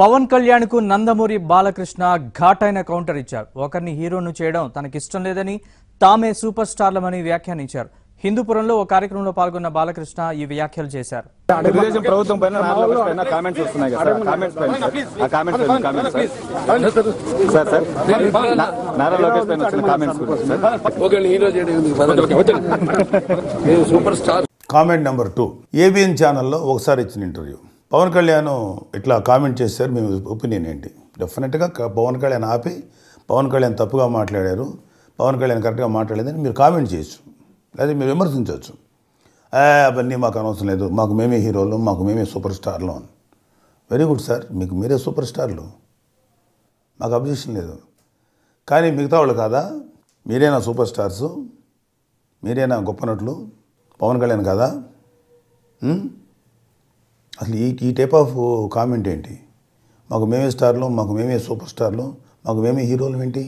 పవన్ కళ్యాణ్ కు నందమూరి బాలకృష్ణ ఘాటైన కౌంటర్ ఇచ్చారు ఒకరిని హీరోను చేయడం తనకిష్టం లేదని తామే సూపర్ స్టార్లమని వ్యాఖ్యానించారు హిందూపురంలో ఓ కార్యక్రమంలో పాల్గొన్న బాలకృష్ణ ఈ వ్యాఖ్యలు చేశారు కామెంట్ నెంబర్ టూ ఏబిఎన్ ఛానల్లో ఒకసారి ఇచ్చిన ఇంటర్వ్యూ పవన్ కళ్యాణ్ ఇట్లా కామెంట్ చేశారు మేము ఒపీనియన్ ఏంటి డెఫినెట్గా పవన్ కళ్యాణ్ ఆపి పవన్ కళ్యాణ్ తప్పుగా మాట్లాడారు పవన్ కళ్యాణ్ కరెక్ట్గా మాట్లాడలేదని మీరు కామెంట్ చేయొచ్చు లేదా మీరు విమర్శించవచ్చు అవన్నీ మాకు అనవసరం లేదు మాకు మేమే హీరోలు మాకు మేమే సూపర్ స్టార్లు అని వెరీ గుడ్ సార్ మీకు మీరే సూపర్ స్టార్లు మాకు అబ్జెక్షన్ లేదు కానీ మిగతా వాళ్ళు కాదా మీరేనా సూపర్ స్టార్సు మీరేనా గొప్ప నటులు పవన్ కళ్యాణ్ కాదా అసలు ఈ ఈ టైప్ ఆఫ్ కామెంట్ ఏంటి మాకు మేమే స్టార్లు మాకు మేమే సూపర్ స్టార్లు మాకు మేమే హీరోలు ఏంటి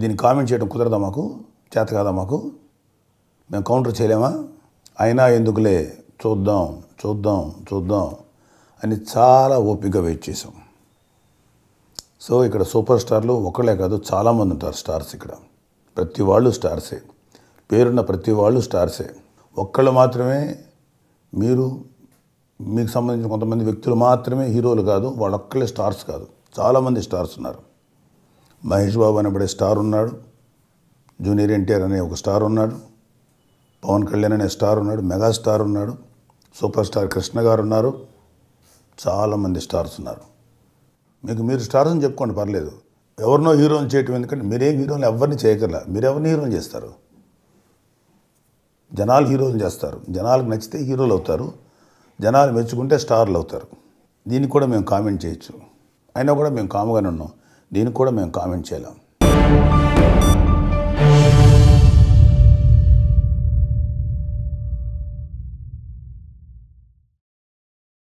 దీన్ని కామెంట్ చేయడం కుదరదా మాకు చేత కాదా మాకు మేము కౌంటర్ చేయలేమా అయినా ఎందుకులే చూద్దాం చూద్దాం చూద్దాం అని చాలా ఓపికగా వెయిట్ చేసాం సో ఇక్కడ సూపర్ స్టార్లు ఒకళ్ళే కాదు చాలామంది ఉంటారు స్టార్స్ ఇక్కడ ప్రతి వాళ్ళు స్టార్సే పేరున్న ప్రతి వాళ్ళు స్టార్సే ఒక్కళ్ళు మాత్రమే మీరు మీకు సంబంధించిన కొంతమంది వ్యక్తులు మాత్రమే హీరోలు కాదు వాళ్ళొక్కలే స్టార్స్ కాదు చాలామంది స్టార్స్ ఉన్నారు మహేష్ బాబు అనబడే స్టార్ ఉన్నాడు జూనియర్ ఎన్టీఆర్ అనే ఒక స్టార్ ఉన్నాడు పవన్ కళ్యాణ్ అనే స్టార్ ఉన్నాడు మెగా స్టార్ ఉన్నాడు సూపర్ స్టార్ కృష్ణ గారు ఉన్నారు చాలామంది స్టార్స్ ఉన్నారు మీకు మీరు స్టార్స్ అని చెప్పుకోండి పర్లేదు ఎవరినో హీరోని చేయటం ఎందుకంటే మీరేం హీరోని ఎవరిని చేయగల మీరెవరిని హీరోని చేస్తారు జనాలు హీరోలు చేస్తారు జనాలకు నచ్చితే హీరోలు అవుతారు జనాలు మెచ్చుకుంటే స్టార్లు అవుతారు దీనికి కూడా మేము కామెంట్ చేయొచ్చు అయినా కూడా మేము కామగానే ఉన్నాం దీనికి కూడా మేము కామెంట్ చేయలేం